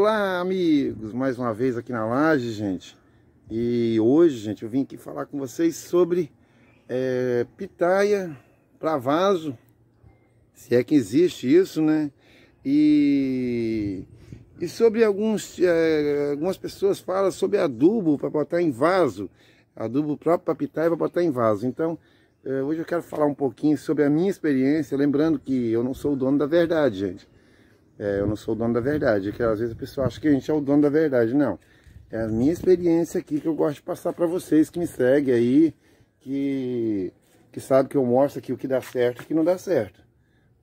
Olá, amigos! Mais uma vez aqui na laje, gente. E hoje, gente, eu vim aqui falar com vocês sobre é, pitaia para vaso, se é que existe isso, né? E, e sobre alguns, é, algumas pessoas falam sobre adubo para botar em vaso, adubo próprio para pitaia para botar em vaso. Então, é, hoje eu quero falar um pouquinho sobre a minha experiência, lembrando que eu não sou o dono da verdade, gente é, eu não sou o dono da verdade, é que às vezes a pessoa acha que a gente é o dono da verdade. Não. É a minha experiência aqui que eu gosto de passar para vocês que me seguem aí, que, que sabe que eu mostro aqui o que dá certo e o que não dá certo.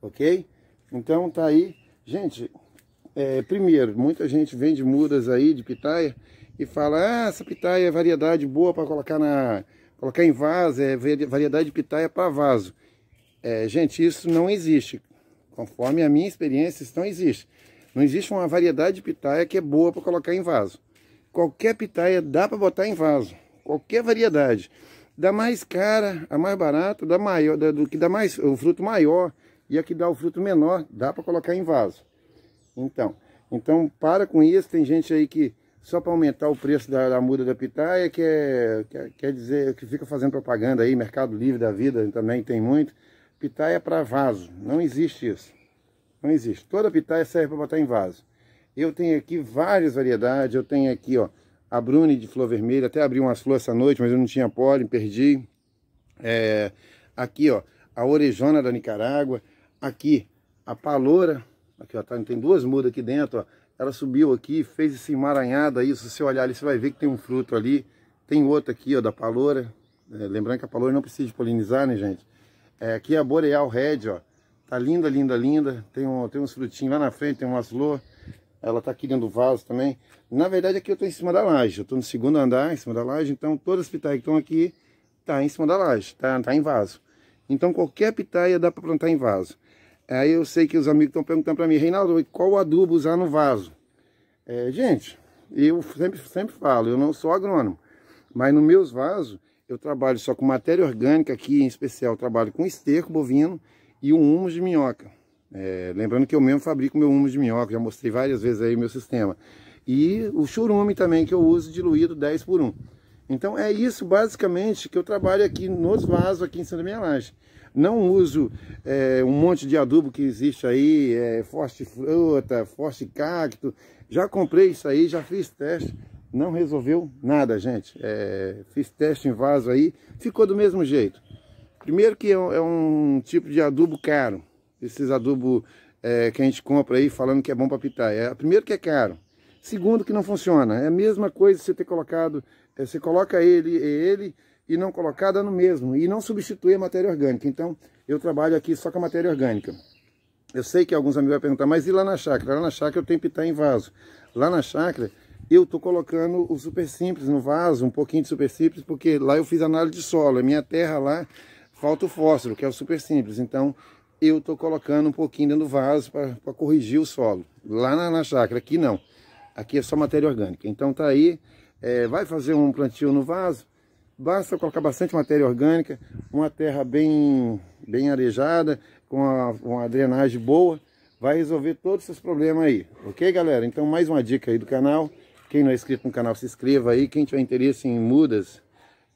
Ok? Então tá aí. Gente, é, primeiro, muita gente vende mudas aí de pitaia e fala, ah, essa pitaia é variedade boa para colocar na. colocar em vaso, é variedade de pitaia para vaso. É, gente, isso não existe. Conforme a minha experiência, isso não existe. Não existe uma variedade de pitaia que é boa para colocar em vaso. Qualquer pitaia dá para botar em vaso. Qualquer variedade. Da mais cara, a mais barata, da maior, da, do que dá mais o fruto maior e a que dá o fruto menor, dá para colocar em vaso. Então, então para com isso, tem gente aí que só para aumentar o preço da, da muda da pitaia, que é, quer, quer dizer, que fica fazendo propaganda aí, Mercado Livre da Vida também tem muito pitaia para vaso. Não existe isso. Não existe. Toda pitaia serve para botar em vaso. Eu tenho aqui várias variedades. Eu tenho aqui, ó, a Bruni de flor vermelha. Até abri umas flores essa noite, mas eu não tinha pólen, perdi. É, aqui, ó, a orejona da Nicarágua. Aqui, a paloura. Aqui, ó, tá, tem duas mudas aqui dentro, ó. Ela subiu aqui, fez esse emaranhado aí. Se você olhar ali, você vai ver que tem um fruto ali. Tem outro aqui, ó, da paloura. É, lembrando que a paloura não precisa de polinizar, né, gente? É, aqui é a Boreal Red, ó. Tá linda, linda, linda. Tem, um, tem uns frutinhos lá na frente, tem umas flores. Ela tá aqui dentro do vaso também. Na verdade, aqui eu tô em cima da laje. Eu tô no segundo andar, em cima da laje. Então, todas as pitaias que estão aqui, tá em cima da laje. Tá, tá em vaso. Então, qualquer pitaia dá para plantar em vaso. Aí eu sei que os amigos estão perguntando para mim, Reinaldo, qual adubo usar no vaso? É, gente, eu sempre, sempre falo, eu não sou agrônomo, mas nos meus vasos eu trabalho só com matéria orgânica aqui, em especial trabalho com esterco bovino e um humus de minhoca. É, lembrando que eu mesmo fabrico meu humus de minhoca, já mostrei várias vezes aí meu sistema. E o churume também que eu uso diluído 10 por 1. Então é isso basicamente que eu trabalho aqui nos vasos aqui em cima da minha laje. Não uso é, um monte de adubo que existe aí, é, forte fruta, forte cacto. Já comprei isso aí, já fiz teste. Não resolveu nada, gente. É, fiz teste em vaso aí, ficou do mesmo jeito. Primeiro que é um, é tipo de adubo caro. Esses adubo é, que a gente compra aí falando que é bom para pitar. É, primeiro que é caro. Segundo que não funciona. É a mesma coisa você ter colocado, é, você coloca ele e é, ele e não colocar dá no mesmo. E não substituir a matéria orgânica. Então eu trabalho aqui só com a matéria orgânica. Eu sei que alguns amigos vão perguntar, mas e lá na chácara? Lá na chácara eu tenho pitar em vaso. Lá na chácara eu estou colocando o super simples no vaso, um pouquinho de super simples, porque lá eu fiz análise de solo, a minha terra lá falta o fósforo, que é o super simples, então eu estou colocando um pouquinho dentro do vaso para corrigir o solo, lá na, na, chácara, aqui não, aqui é só matéria orgânica, então tá aí, é, vai fazer um plantio no vaso, basta colocar bastante matéria orgânica, uma terra bem, bem arejada, com a, uma drenagem boa, vai resolver todos esses problemas aí, ok galera? Então mais uma dica aí do canal, quem não é inscrito no canal, se inscreva aí. Quem tiver interesse em mudas,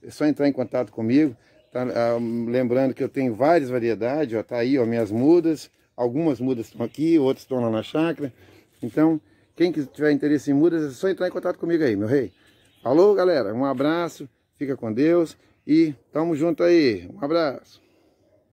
é só entrar em contato comigo. Tá, ah, lembrando que eu tenho várias variedades, ó, tá aí, ó, minhas mudas. Algumas mudas estão aqui, outras estão lá na chácara. Então, quem tiver interesse em mudas, é só entrar em contato comigo aí, meu rei. Falou, galera. Um abraço, fica com Deus e tamo junto aí. Um abraço.